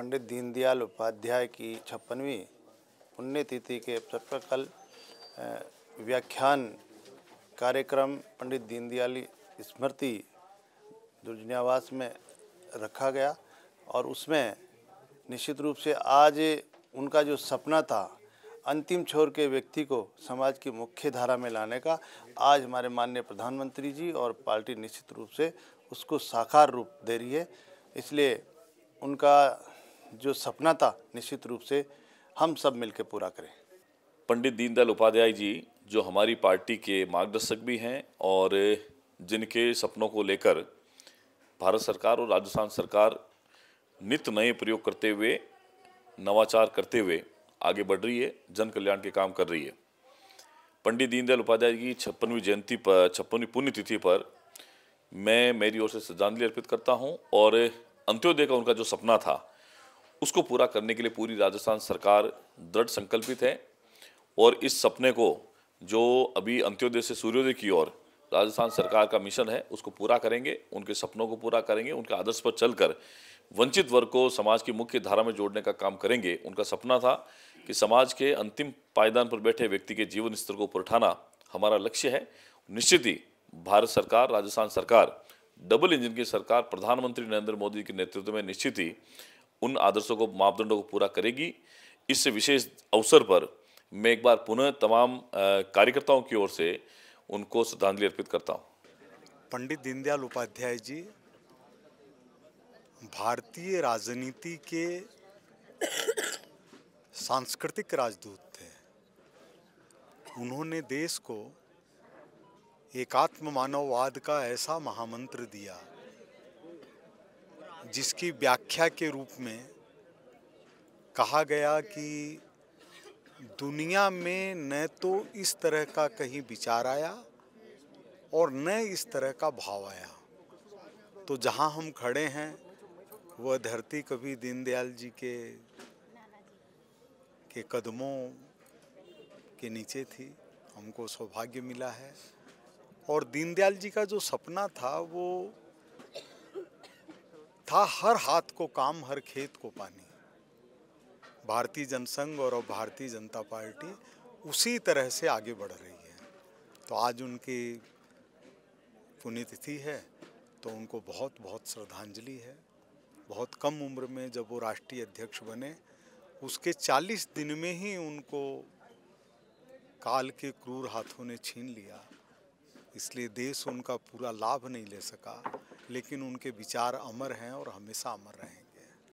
पंडित दीनदयाल उपाध्याय की छप्पनवीं पुण्यतिथि के अवसर पर कल व्याख्यान कार्यक्रम पंडित दीनदयाल स्मृति दुर्जन्यावास में रखा गया और उसमें निश्चित रूप से आज उनका जो सपना था अंतिम छोर के व्यक्ति को समाज की मुख्य धारा में लाने का आज हमारे माननीय प्रधानमंत्री जी और पार्टी निश्चित रूप से उसको साकार रूप दे रही है इसलिए उनका जो सपना था निश्चित रूप से हम सब मिलकर पूरा करें पंडित दीनदयाल उपाध्याय जी जो हमारी पार्टी के मार्गदर्शक भी हैं और जिनके सपनों को लेकर भारत सरकार और राजस्थान सरकार नित नए प्रयोग करते हुए नवाचार करते हुए आगे बढ़ रही है जन कल्याण के काम कर रही है पंडित दीनदयाल उपाध्याय की छप्पनवीं जयंती पर छप्पनवीं पुण्यतिथि पर मैं मेरी ओर से श्रद्धांजलि अर्पित करता हूं और अंत्योदय का उनका जो सपना था उसको पूरा करने के लिए पूरी राजस्थान सरकार दृढ़ संकल्पित है और इस सपने को जो अभी अंत्योदय से सूर्योदय की ओर राजस्थान सरकार का मिशन है उसको पूरा करेंगे उनके सपनों को पूरा करेंगे उनके आदर्श पर चलकर वंचित वर्ग को समाज की मुख्य धारा में जोड़ने का काम करेंगे उनका सपना था कि समाज के अंतिम पायदान पर बैठे व्यक्ति के जीवन स्तर को ऊपर उठाना हमारा लक्ष्य है निश्चित ही भारत सरकार राजस्थान सरकार डबल इंजन की सरकार प्रधानमंत्री नरेंद्र मोदी के नेतृत्व में निश्चित ही उन आदर्शों को मापदंडों को पूरा करेगी इस विशेष अवसर पर मैं एक बार पुनः तमाम कार्यकर्ताओं की ओर से उनको श्रद्धांजलि अर्पित करता हूँ पंडित दीनदयाल उपाध्याय जी भारतीय राजनीति के सांस्कृतिक राजदूत थे उन्होंने देश को एकात्म मानववाद का ऐसा महामंत्र दिया जिसकी व्याख्या के रूप में कहा गया कि दुनिया में न तो इस तरह का कहीं विचार आया और न इस तरह का भाव आया तो जहाँ हम खड़े हैं वह धरती कभी दीनदयाल जी के के कदमों के नीचे थी हमको सौभाग्य मिला है और दीनदयाल जी का जो सपना था वो था हर हाथ को काम हर खेत को पानी भारतीय जनसंघ और भारतीय जनता पार्टी उसी तरह से आगे बढ़ रही है तो आज उनकी पुण्यतिथि है तो उनको बहुत बहुत श्रद्धांजलि है बहुत कम उम्र में जब वो राष्ट्रीय अध्यक्ष बने उसके 40 दिन में ही उनको काल के क्रूर हाथों ने छीन लिया इसलिए देश उनका पूरा लाभ नहीं ले सका लेकिन उनके विचार अमर हैं और हमेशा अमर रहे